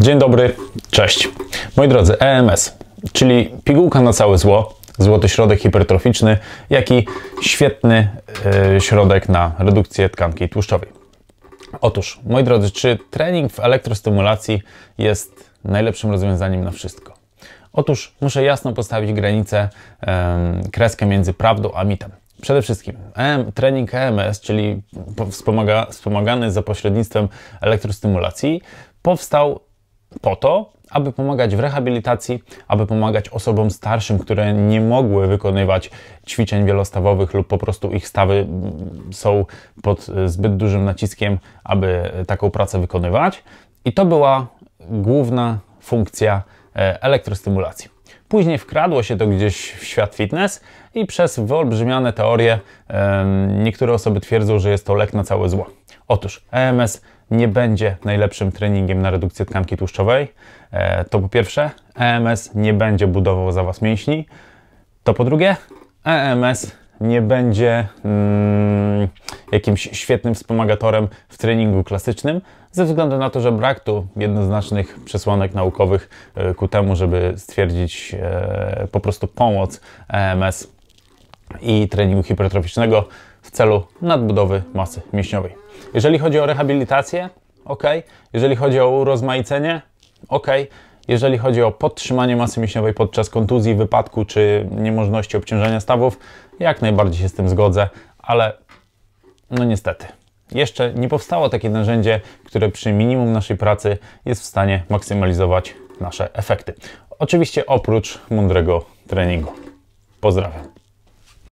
Dzień dobry, cześć. Moi drodzy, EMS, czyli pigułka na całe zło, złoty środek hipertroficzny, jak i świetny y, środek na redukcję tkanki tłuszczowej. Otóż, moi drodzy, czy trening w elektrostymulacji jest najlepszym rozwiązaniem na wszystko? Otóż muszę jasno postawić granicę, kreskę między prawdą a mitem. Przede wszystkim EM, trening EMS, czyli wspomaga, wspomagany za pośrednictwem elektrostymulacji, powstał po to, aby pomagać w rehabilitacji, aby pomagać osobom starszym, które nie mogły wykonywać ćwiczeń wielostawowych lub po prostu ich stawy mm, są pod e, zbyt dużym naciskiem, aby e, taką pracę wykonywać. I to była główna funkcja e, elektrostymulacji. Później wkradło się to gdzieś w świat fitness i przez wyolbrzymiane teorie niektóre osoby twierdzą, że jest to lek na całe zło. Otóż EMS nie będzie najlepszym treningiem na redukcję tkanki tłuszczowej. E, to po pierwsze, EMS nie będzie budował za Was mięśni. To po drugie, EMS nie będzie... Mm, jakimś świetnym wspomagatorem w treningu klasycznym, ze względu na to, że brak tu jednoznacznych przesłanek naukowych e, ku temu, żeby stwierdzić e, po prostu pomoc EMS i treningu hipertroficznego w celu nadbudowy masy mięśniowej. Jeżeli chodzi o rehabilitację, ok. Jeżeli chodzi o urozmaicenie, ok. Jeżeli chodzi o podtrzymanie masy mięśniowej podczas kontuzji, wypadku czy niemożności obciążania stawów, jak najbardziej się z tym zgodzę, ale no niestety. Jeszcze nie powstało takie narzędzie, które przy minimum naszej pracy jest w stanie maksymalizować nasze efekty. Oczywiście oprócz mądrego treningu. Pozdrawiam.